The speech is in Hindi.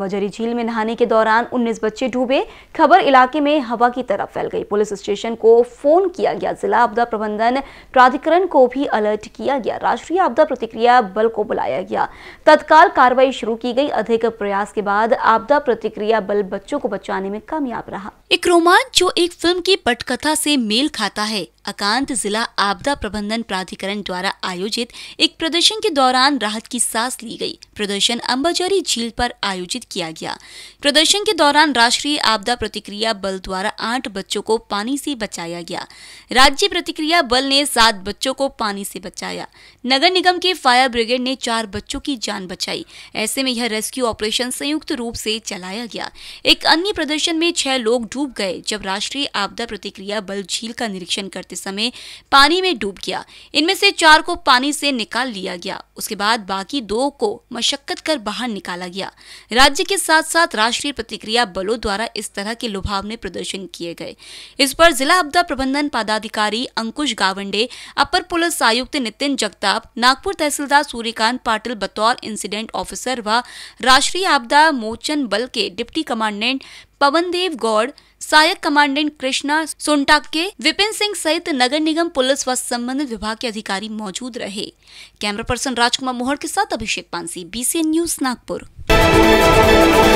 बजरी झील में नहाने के दौरान 19 बच्चे डूबे खबर इलाके में हवा की तरफ फैल गई पुलिस स्टेशन को फोन किया गया जिला आपदा प्रबंधन प्राधिकरण को भी अलर्ट किया गया राष्ट्रीय आपदा प्रतिक्रिया बल को बुलाया गया तत्काल कार्रवाई शुरू की गई अधिक प्रयास के बाद आपदा प्रतिक्रिया बल बच्चों को बचाने में कामयाब रहा एक रोमांच जो एक फिल्म की पटकथा ऐसी मेल खाता है अकांत जिला आपदा प्रबंधन प्राधिकरण द्वारा आयोजित एक प्रदर्शन के दौरान राहत की सांस ली गई प्रदर्शन अम्बाजोरी झील पर आयोजित किया गया प्रदर्शन के दौरान राष्ट्रीय आपदा प्रतिक्रिया बल द्वारा आठ बच्चों को पानी से बचाया गया राज्य प्रतिक्रिया बल ने सात बच्चों को पानी से बचाया नगर निगम के फायर ब्रिगेड ने चार बच्चों की जान बचाई ऐसे में यह रेस्क्यू ऑपरेशन संयुक्त रूप से चलाया गया एक अन्य प्रदर्शन में छह लोग डूब गए जब राष्ट्रीय आपदा प्रतिक्रिया बल झील का निरीक्षण कर करते समय पानी में डूब गया इनमें से चार को पानी से निकाल लिया गया उसके बाद बाकी दो को मशक्कत कर बाहर निकाला गया राज्य के साथ साथ राष्ट्रीय प्रतिक्रिया बलों द्वारा इस तरह के लुभावने प्रदर्शन किए गए इस पर जिला आपदा प्रबंधन पदाधिकारी अंकुश गावंडे अपर पुलिस आयुक्त नितिन जगताप नागपुर तहसीलदार सूर्यकांत पाटिल बतौर इंसिडेंट ऑफिसर व राष्ट्रीय आपदा मोचन बल के डिप्टी कमांडेंट पवन देव गौड़ सहायक कमांडेंट कृष्णा सोनटाके विपिन सिंह सहित नगर निगम पुलिस व संबंधित विभाग के अधिकारी मौजूद रहे कैमरा पर्सन राजकुमार मोहर के साथ अभिषेक पानसी बीसीएन न्यूज नागपुर